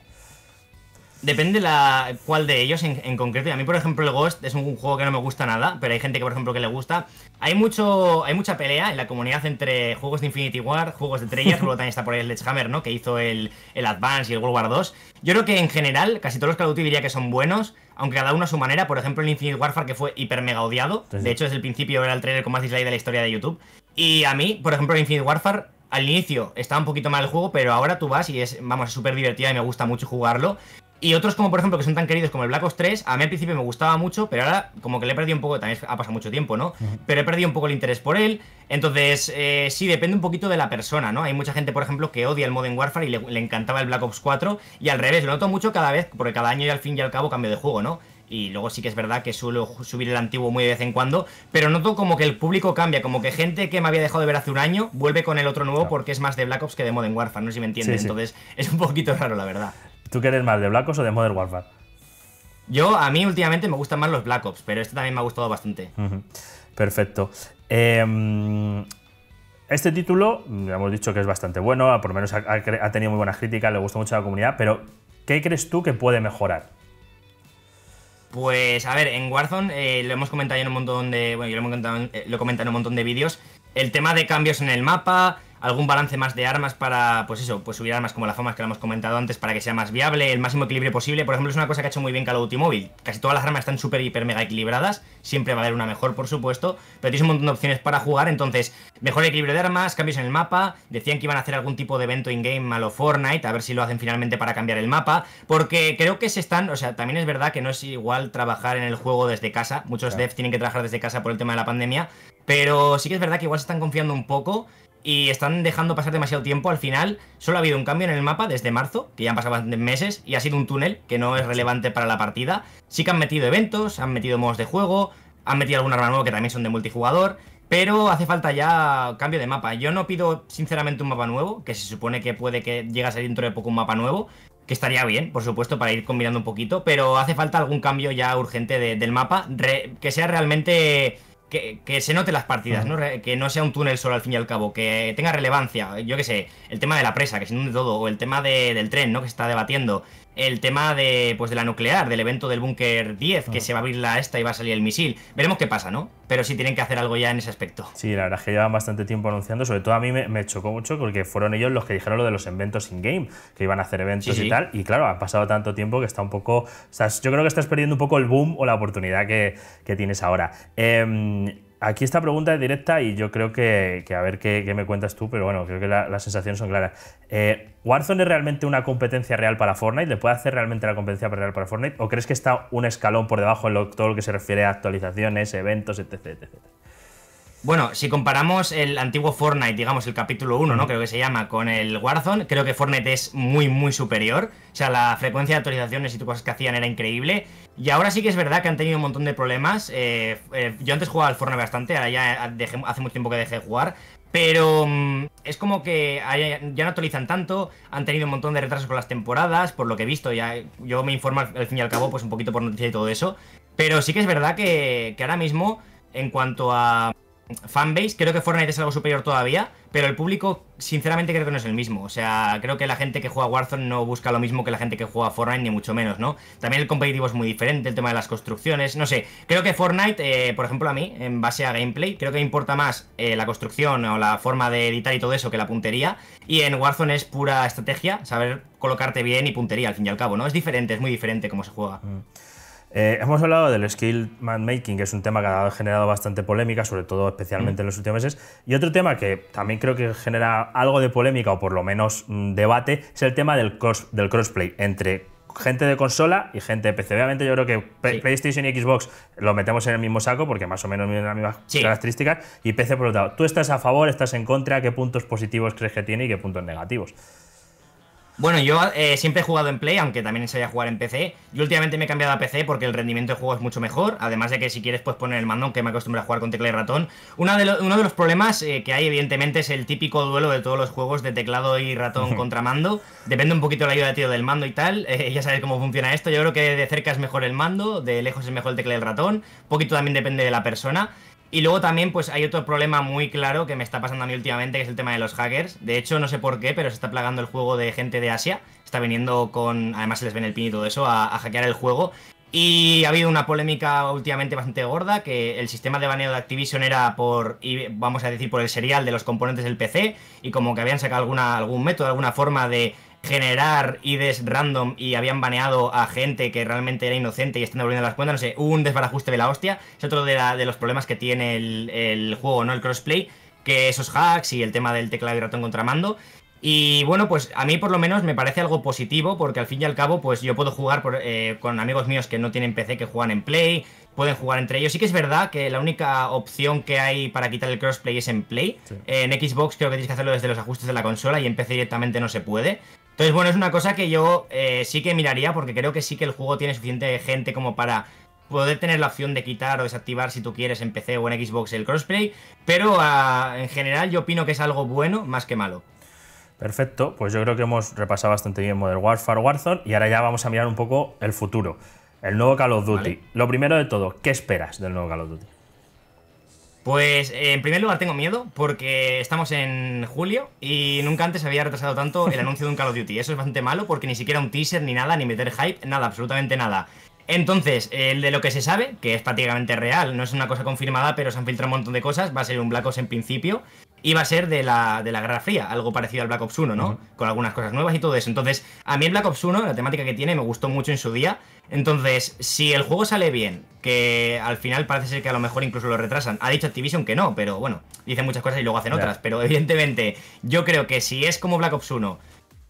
Depende la cuál de ellos en, concreto. a mí, por ejemplo, el Ghost es un, juego que no me gusta nada, pero hay gente que, por ejemplo, que le gusta. Hay mucho hay mucha pelea en la comunidad entre juegos de Infinity War, juegos de Treyarch, luego también está por ahí Sledgehammer, ¿no? Que hizo el, Advance y el World War 2. Yo creo que en general, casi todos los Call of Duty diría que son buenos, aunque cada uno a su manera. Por ejemplo, el Infinity Warfare, que fue hiper mega odiado. De hecho, desde el principio era el trailer con más dislike de la historia de YouTube. Y a mí, por ejemplo, el Infinity Warfare al inicio estaba un poquito mal el juego, pero ahora tú vas y es, vamos, súper divertido y me gusta mucho jugarlo. Y otros como por ejemplo que son tan queridos como el Black Ops 3, a mí al principio me gustaba mucho, pero ahora como que le he perdido un poco, también ha pasado mucho tiempo, ¿no? Pero he perdido un poco el interés por él. Entonces, eh, sí, depende un poquito de la persona, ¿no? Hay mucha gente, por ejemplo, que odia el Modern Warfare y le, encantaba el Black Ops 4. Y al revés, lo noto mucho cada vez, porque cada año y al fin y al cabo cambio de juego, ¿no? y luego sí que es verdad que suelo subir el antiguo muy de vez en cuando, pero noto como que el público cambia, como que gente que me había dejado de ver hace un año vuelve con el otro nuevo porque es más de Black Ops que de Modern Warfare, no sé si me entiendes, entonces es un poquito raro la verdad. ¿Tú quieres más de Black Ops o de Modern Warfare? Yo, a mí últimamente me gustan más los Black Ops, pero este también me ha gustado bastante. Perfecto. Em, este título, ya hemos dicho que es bastante bueno, ah, por lo menos ha, tenido muy buenas críticas, le gusta mucho a la comunidad, pero ¿qué crees tú que puede mejorar? Pues a ver, en Warzone eh, lo hemos comentado en un montón de. Bueno, yo lo eh, lo comentado en un montón de vídeos. El tema de cambios en el mapa, algún balance más de armas para, pues eso, pues subir armas como las famas que lo hemos comentado antes para que sea más viable, el máximo equilibrio posible. Por ejemplo, es una cosa que ha hecho muy bien Call of Duty Casi todas las armas están súper, hiper, mega equilibradas. Siempre va a haber una mejor, por supuesto, pero tienes un montón de opciones para jugar. Entonces, mejor equilibrio de armas, cambios en el mapa. Decían que iban a hacer algún tipo de evento in-game a lo Fortnite, a ver si lo hacen finalmente para cambiar el mapa. Porque creo que se están, o sea, también es verdad que no es igual trabajar en el juego desde casa. Muchos devs tienen que trabajar desde casa por el tema de la pandemia. Pero sí que es verdad que igual se están confiando un poco y están dejando pasar demasiado tiempo. Al final, solo ha habido un cambio en el mapa desde marzo, que ya han pasado meses, y ha sido un túnel que no es relevante para la partida. Sí que han metido eventos, han metido modos de juego, han metido alguna arma nuevo que también son de multijugador, pero hace falta ya cambio de mapa. Yo no pido, sinceramente, un mapa nuevo, que se supone que puede que llegue a salir dentro de poco un mapa nuevo, que estaría bien, por supuesto, para ir combinando un poquito, pero hace falta algún cambio ya urgente del mapa, que sea realmente que, se note las partidas, ¿no? que no sea un túnel solo al fin y al cabo, que tenga relevancia, yo qué sé, el tema de la presa, que se de todo, o el tema del tren, ¿no? que se está debatiendo, el tema de, pues, de la nuclear, del evento del búnker 10, que ah. se va a abrir la esta y va a salir el misil. Veremos qué pasa, ¿no? Pero sí tienen que hacer algo ya en ese aspecto. Sí, la verdad es que llevan bastante tiempo anunciando, sobre todo a mí me, chocó mucho porque fueron ellos los que dijeron lo de los eventos in-game, que iban a hacer eventos y tal, y claro, ha pasado tanto tiempo que está un poco, o sea, yo creo que estás perdiendo un poco el boom o la oportunidad que, tienes ahora. Em, Aquí esta pregunta es directa y yo creo que, a ver qué, me cuentas tú, pero bueno, creo que las sensaciones son claras. Eh, ¿Warzone es realmente una competencia real para Fortnite? ¿Le puede hacer realmente la competencia real para Fortnite? ¿O crees que está un escalón por debajo en todo lo que se refiere a actualizaciones, eventos, etc, etc? Bueno, si comparamos el antiguo Fortnite, digamos el capítulo 1, ¿no? Creo que se llama, con el Warzone, creo que Fortnite es muy, muy superior. O sea, la frecuencia de actualizaciones y cosas que hacían era increíble. Y ahora sí que es verdad que han tenido un montón de problemas. Eh, eh, yo antes jugaba al Fortnite bastante, ahora ya hace mucho tiempo que dejé de jugar. Pero mm, es como que ya no actualizan tanto, han tenido un montón de retrasos con las temporadas, por lo que he visto, ya yo me informo al fin y al cabo, pues un poquito por noticias y todo eso. Pero sí que es verdad que ahora mismo, en cuanto a fanbase, creo que Fortnite es algo superior todavía, pero el público, sinceramente, creo que no es el mismo. O sea, creo que la gente que juega Warzone no busca lo mismo que la gente que juega Fortnite, ni mucho menos, ¿no? También el competitivo es muy diferente, el tema de las construcciones, no sé. Creo que Fortnite, eh, por ejemplo, a mí, en base a gameplay, creo que importa más eh, la construcción o la forma de editar y todo eso que la puntería. Y en Warzone es pura estrategia, saber colocarte bien y puntería, al fin y al cabo, ¿no? Es diferente, es muy diferente cómo se juega. Mm. Eh, hemos hablado del skill man making, que es un tema que ha generado bastante polémica, sobre todo especialmente en los últimos meses. Y otro tema que también creo que genera algo de polémica o por lo menos mm, debate es el tema del, del crossplay entre gente de consola y gente de PC. Obviamente yo creo que PlayStation y Xbox lo metemos en el mismo saco porque más o menos tienen las mismas características y PC por otro lado. ¿Tú estás a favor, estás en contra? ¿Qué puntos positivos crees que tiene y qué puntos negativos? Bueno, yo eh, siempre he jugado en Play, aunque también a jugar en PC. Yo últimamente me he cambiado a PC porque el rendimiento de juego es mucho mejor. Además de que si quieres puedes poner el mando, aunque me acostumbro a jugar con tecla y ratón. Uno de, los problemas eh, que hay, evidentemente, es el típico duelo de todos los juegos de teclado y ratón [LAUGHS] contra mando. Depende un poquito de la ayuda de tío del mando y tal. [LAUGHS] Eh, ya sabes cómo funciona esto. Yo creo que de cerca es mejor el mando, de lejos es mejor el tecla y el ratón. Un poquito también depende de la persona. Y luego también pues hay otro problema muy claro que me está pasando a mí últimamente, que es el tema de los hackers. De hecho, no sé por qué, pero se está plagando el juego de gente de Asia. Está viniendo con, además se les ven el pin y todo eso, a, hackear el juego. Y ha habido una polémica últimamente bastante gorda, que el sistema de baneo de Activision era por, vamos a decir, por el serial de los componentes del PC, y como que habían sacado alguna, algún método, alguna forma de generar IDs random y habían baneado a gente que realmente era inocente y están devolviendo las cuentas, no sé, un desbarajuste de la hostia. Es otro de, los problemas que tiene el, juego, ¿no? El crossplay, que esos hacks y el tema del teclado y ratón contra mando. Y bueno, pues a mí por lo menos me parece algo positivo porque al fin y al cabo pues yo puedo jugar eh, con amigos míos que no tienen PC que juegan en Play, pueden jugar entre ellos. Sí que es verdad que la única opción que hay para quitar el crossplay es en Play. En Xbox creo que tienes que hacerlo desde los ajustes de la consola y en PC directamente no se puede. Entonces, bueno, es una cosa que yo eh, sí que miraría porque creo que sí que el juego tiene suficiente gente como para poder tener la opción de quitar o desactivar si tú quieres en PC o en Xbox el crossplay, pero ah, en general yo opino que es algo bueno más que malo. Perfecto, pues yo creo que hemos repasado bastante bien Modern Warfare Warzone y ahora ya vamos a mirar un poco el futuro, el nuevo Call of Duty. Lo primero de todo, ¿qué esperas del nuevo Call of Duty? Pues eh, en primer lugar tengo miedo porque estamos en julio y nunca antes había retrasado tanto el anuncio de un Call of Duty. Eso es bastante malo porque ni siquiera un teaser ni nada, ni meter hype, nada, absolutamente nada. Entonces, el de lo que se sabe, que es prácticamente real, no es una cosa confirmada, pero se han filtrado un montón de cosas, va a ser un Black Ops en principio iba a ser de la, de la Guerra Fría, algo parecido al Black Ops 1, ¿no? Con algunas cosas nuevas y todo eso. Entonces, a mí el Black Ops 1, la temática que tiene, me gustó mucho en su día. Entonces, si el juego sale bien, que al final parece ser que a lo mejor incluso lo retrasan, ha dicho Activision que no, pero bueno, dicen muchas cosas y luego hacen otras. Pero evidentemente, yo creo que si es como Black Ops 1,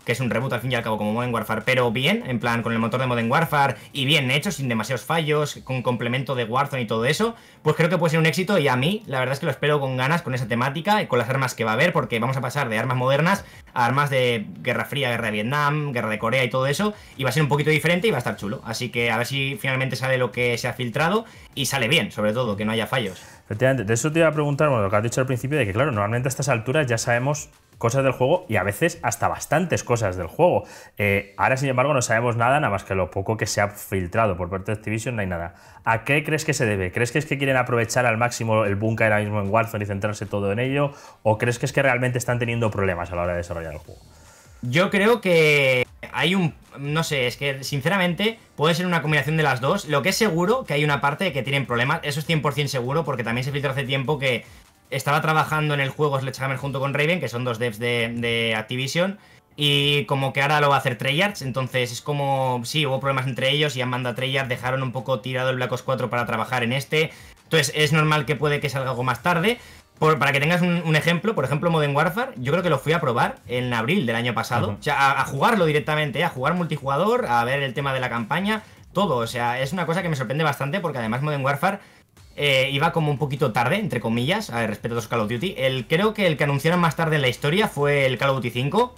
que es un reboot al fin y al cabo como Modern Warfare, pero bien, en plan con el motor de Modern Warfare y bien hecho, sin demasiados fallos, con complemento de Warzone y todo eso, pues creo que puede ser un éxito y a mí la verdad es que lo espero con ganas con esa temática y con las armas que va a haber, porque vamos a pasar de armas modernas a armas de Guerra Fría, Guerra de Vietnam, Guerra de Corea y todo eso, y va a ser un poquito diferente y va a estar chulo. Así que a ver si finalmente sale lo que se ha filtrado y sale bien, sobre todo, que no haya fallos. Efectivamente, de eso te iba a preguntar, lo que has dicho al principio, de que claro, normalmente a estas alturas ya sabemos cosas del juego y a veces hasta bastantes cosas del juego. Eh, ahora, sin embargo, no sabemos nada, nada más que lo poco que se ha filtrado por parte de Activision, no hay nada. ¿A qué crees que se debe? ¿Crees que es que quieren aprovechar al máximo el bunker ahora mismo en Warzone y centrarse todo en ello? ¿O crees que es que realmente están teniendo problemas a la hora de desarrollar el juego? Yo creo que hay un... No sé, es que sinceramente puede ser una combinación de las dos. Lo que es seguro, que hay una parte que tienen problemas, eso es 100% seguro, porque también se filtró hace tiempo que estaba trabajando en el juego Sledgehammer junto con Raven, que son dos devs de, Activision. Y como que ahora lo va a hacer Treyarch, entonces es como, sí, hubo problemas entre ellos y Amanda Treyarch dejaron un poco tirado el Black Ops 4 para trabajar en este. Entonces es normal que puede que salga algo más tarde. Por, para que tengas un, ejemplo, por ejemplo, Modern Warfare, yo creo que lo fui a probar en abril del año pasado. O sea, a, jugarlo directamente, a jugar multijugador, a ver el tema de la campaña, todo. O sea, es una cosa que me sorprende bastante porque además Modern Warfare eh, iba como un poquito tarde, entre comillas, respecto a los Call of Duty. El, creo que el que anunciaron más tarde en la historia fue el Call of Duty 5,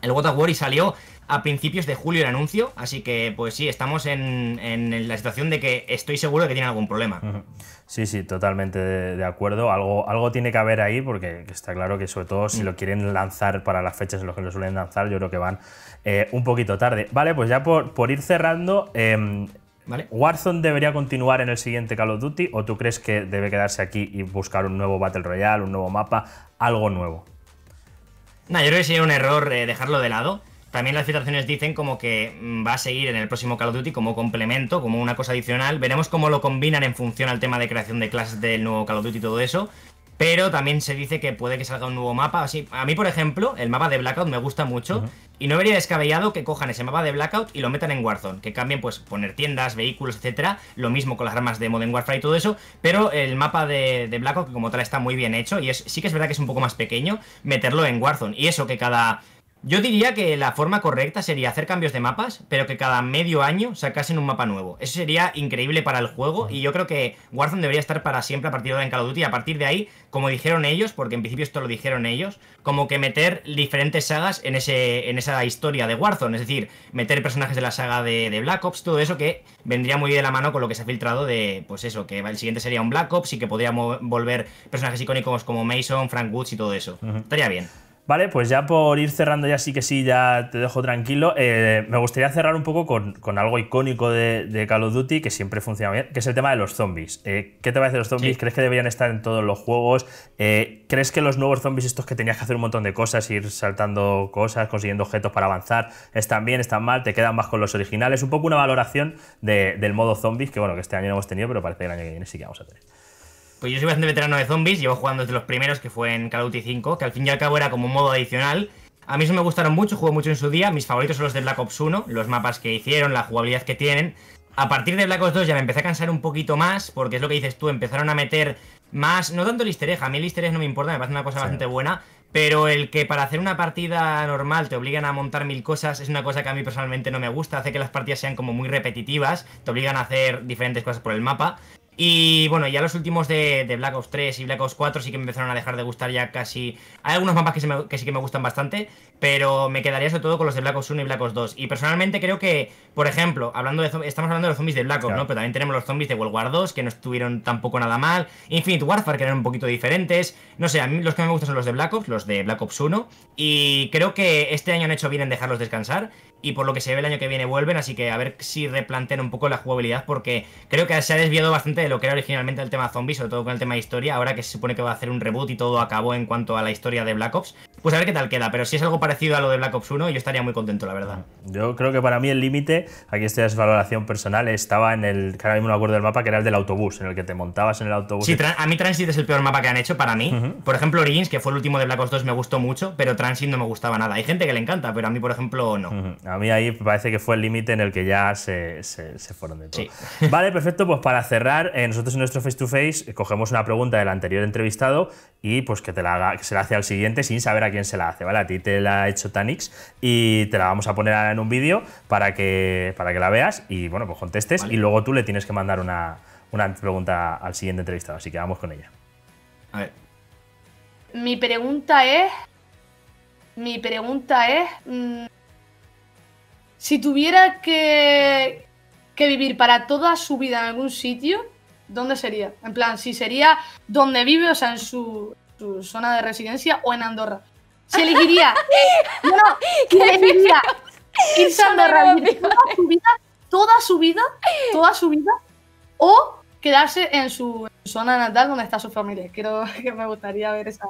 el What of War, y salió a principios de julio el anuncio. Así que, pues sí, estamos en, la situación de que estoy seguro de que tiene algún problema. Sí, sí, totalmente de, acuerdo. Algo, algo tiene que haber ahí, porque está claro que, sobre todo, si mm. lo quieren lanzar para las fechas en las que lo suelen lanzar, yo creo que van eh, un poquito tarde. Vale, pues ya por, por ir cerrando. Em, ¿Warzone debería continuar en el siguiente Call of Duty o tú crees que debe quedarse aquí y buscar un nuevo Battle Royale, un nuevo mapa, algo nuevo? No, yo creo que sería un error eh, dejarlo de lado. También las filtraciones dicen como que mm, va a seguir en el próximo Call of Duty como complemento, como una cosa adicional. Veremos cómo lo combinan en función al tema de creación de clases del nuevo Call of Duty y todo eso. Pero también se dice que puede que salga un nuevo mapa. Así, a mí, por ejemplo, el mapa de Blackout me gusta mucho. Y no vería descabellado que cojan ese mapa de Blackout y lo metan en Warzone, que cambien pues poner tiendas, vehículos, etcétera, lo mismo con las armas de Modern Warfare y todo eso, pero el mapa de, Blackout que como tal está muy bien hecho y es, sí que es verdad que es un poco más pequeño, meterlo en Warzone. Y eso que cada yo diría que la forma correcta sería hacer cambios de mapas, pero que cada medio año sacasen un mapa nuevo. Eso sería increíble para el juego y yo creo que Warzone debería estar para siempre a partir de en Call Duty. Y a partir de ahí, como dijeron ellos, porque en principio esto lo dijeron ellos, como que meter diferentes sagas en, ese, en esa historia de Warzone. Es decir, meter personajes de la saga de, Black Ops, todo eso que vendría muy de la mano con lo que se ha filtrado de, pues eso, que el siguiente sería un Black Ops y que podríamos volver personajes icónicos como Mason, Frank Woods y todo eso. Estaría bien. Vale, pues ya por ir cerrando, ya sí que sí, ya te dejo tranquilo. Eh, me gustaría cerrar un poco con, algo icónico de, Call of Duty que siempre funciona bien, que es el tema de los zombies. Eh, ¿Qué te parece los zombies? ¿Crees que deberían estar en todos los juegos? Eh, ¿Crees que los nuevos zombies, estos que tenías que hacer un montón de cosas, ir saltando cosas, consiguiendo objetos para avanzar, están bien, están mal? ¿Te quedan más con los originales? Un poco una valoración del modo zombies, que bueno, que este año no hemos tenido, pero parece que el año que viene sí que vamos a tener. Pues yo soy bastante veterano de zombies, llevo jugando desde los primeros, que fue en Call of Duty 5, que al fin y al cabo era como un modo adicional. A mí eso me gustaron mucho, jugué mucho en su día. Mis favoritos son los de Black Ops 1, los mapas que hicieron, la jugabilidad que tienen. A partir de Black Ops 2 ya me empecé a cansar un poquito más, porque es lo que dices tú, empezaron a meter más, no tanto el easter a mí el no me importa, me parece una cosa bastante buena, pero el que para hacer una partida normal te obligan a montar mil cosas es una cosa que a mí personalmente no me gusta, hace que las partidas sean como muy repetitivas, te obligan a hacer diferentes cosas por el mapa. Y bueno, ya los últimos de, Black Ops 3 y Black Ops 4 sí que me empezaron a dejar de gustar ya casi. Hay algunos mapas que, sí que me gustan bastante, pero me quedaría sobre todo con los de Black Ops 1 y Black Ops 2. Y personalmente creo que, por ejemplo, hablando de estamos hablando de los zombies de Black Ops, ¿no? Pero también tenemos los zombies de World War 2, que no estuvieron tampoco nada mal. Infinite Warfare, que eran un poquito diferentes. No sé, a mí los que me gustan son los de Black Ops, los de Black Ops 1. Y creo que este año han hecho bien en dejarlos descansar y por lo que se ve el año que viene vuelven, así que a ver si replantean un poco la jugabilidad, porque creo que se ha desviado bastante de lo que era originalmente el tema zombies sobre todo con el tema de historia, ahora que se supone que va a hacer un reboot y todo acabó en cuanto a la historia de Black Ops. Pues a ver qué tal queda, pero si es algo parecido a lo de Black Ops 1, yo estaría muy contento, la verdad. Yo creo que para mí el límite, aquí a es valoración personal, estaba en el, que ahora mismo me acuerdo del mapa, que era el del autobús, en el que te montabas en el autobús. Sí, a mí Transit es el peor mapa que han hecho para mí. Por ejemplo, Origins, que fue el último de Black Ops 2, me gustó mucho, pero Transit no me gustaba nada. Hay gente que le encanta, pero a mí, por ejemplo, no. A mí ahí parece que fue el límite en el que ya se, se, fueron de todo. [LAUGHS] Vale, perfecto, pues para cerrar, eh, nosotros en nuestro face to face eh, cogemos una pregunta del anterior entrevistado y pues que te la haga, que se la hace al siguiente sin saber a quién se la hace, ¿vale? A ti te la ha hecho Tanix y te la vamos a poner en un vídeo para que, para que la veas y bueno, pues contestes y luego tú le tienes que mandar una, pregunta al siguiente entrevistado, así que vamos con ella. A ver. Mi pregunta es. Mi pregunta es. Mm, si tuviera que, que vivir para toda su vida en algún sitio, ¿dónde sería? En plan, si sería donde vive, o sea, en su, zona de residencia o en Andorra. Se elegiría. [LAUGHS] no, elegiría irse a Andorra toda su vida, toda su vida, toda su vida, o quedarse en su zona natal donde está su familia. Creo [LAUGHS] que me gustaría ver esa.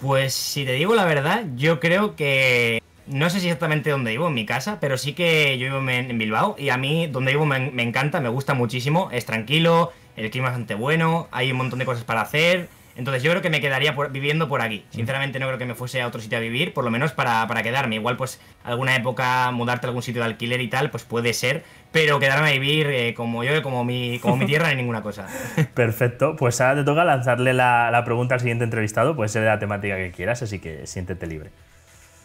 Pues si te digo la verdad, yo creo que no sé si exactamente dónde vivo, en mi casa, pero sí que yo vivo en, Bilbao y a mí donde vivo me, encanta, me gusta muchísimo, es tranquilo, el clima es bastante bueno, hay un montón de cosas para hacer. Entonces yo creo que me quedaría viviendo por aquí. Mm. Sinceramente no creo que me fuese a otro sitio a vivir, por lo menos para, quedarme. Igual pues alguna época mudarte a algún sitio de alquiler y tal, pues puede ser, pero quedarme a vivir eh, como yo, como mi, como mi tierra, ni ninguna cosa. [LAUGHS] Perfecto, pues ahora te toca lanzarle la, la pregunta al siguiente entrevistado, puede ser de la temática que quieras, así que siéntete libre.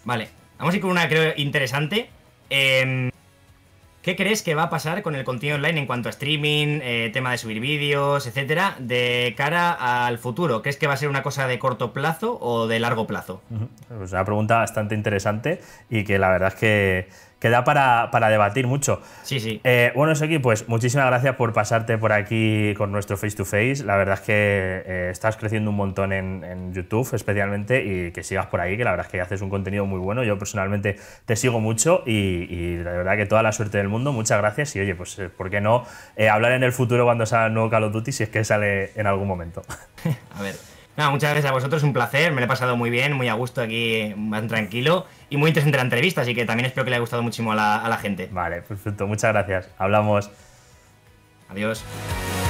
Vale, Vamos a ir con una, creo, interesante. Em, ¿Qué crees que va a pasar con el contenido online en cuanto a streaming, eh, tema de subir vídeos, etcétera, de cara al futuro? ¿Crees que va a ser una cosa de corto plazo o de largo plazo? Es pues una pregunta bastante interesante y que la verdad es que que da para, debatir mucho. Sí, sí. Eh, bueno, Seki, pues muchísimas gracias por pasarte por aquí con nuestro face to face. La verdad es que eh, estás creciendo un montón en, YouTube, especialmente, y que sigas por ahí, que la verdad es que haces un contenido muy bueno. Yo personalmente te sigo mucho y, la verdad que toda la suerte del mundo. Muchas gracias y oye, pues, eh, ¿por qué no eh, hablar en el futuro cuando salga el nuevo Call of Duty si es que sale en algún momento? [LAUGHS] A ver muchas gracias a vosotros, un placer, me lo he pasado muy bien, muy a gusto aquí, muy tranquilo y muy interesante la entrevista, así que también espero que le haya gustado muchísimo a la, gente. Vale, perfecto, muchas gracias, hablamos. Adiós.